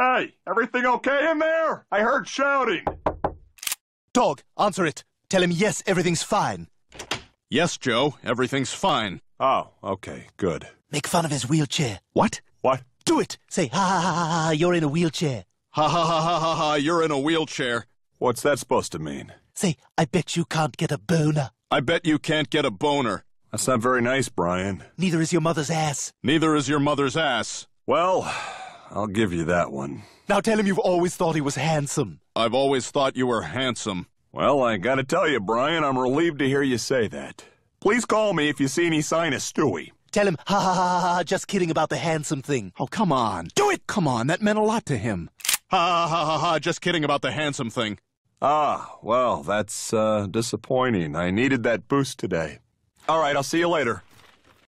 Hey, everything okay in there? I heard shouting. Dog, answer it. Tell him yes, everything's fine. Yes, Joe, everything's fine. Oh, okay, good. Make fun of his wheelchair. What? What? Do it! Say, ha ha ha ha ha, you're in a wheelchair. Ha ha ha ha ha ha, you're in a wheelchair. What's that supposed to mean? Say, I bet you can't get a boner. I bet you can't get a boner. That's not very nice, Brian. Neither is your mother's ass. Neither is your mother's ass. Well, I'll give you that one. Now tell him you've always thought he was handsome. I've always thought you were handsome. Well, I gotta tell you, Brian, I'm relieved to hear you say that. Please call me if you see any sign of Stewie. Tell him, ha ha ha ha, just kidding about the handsome thing. Oh, come on. Do it! Come on, that meant a lot to him. Ha ha ha ha, ha just kidding about the handsome thing. Ah, well, that's, uh, disappointing. I needed that boost today. All right, I'll see you later.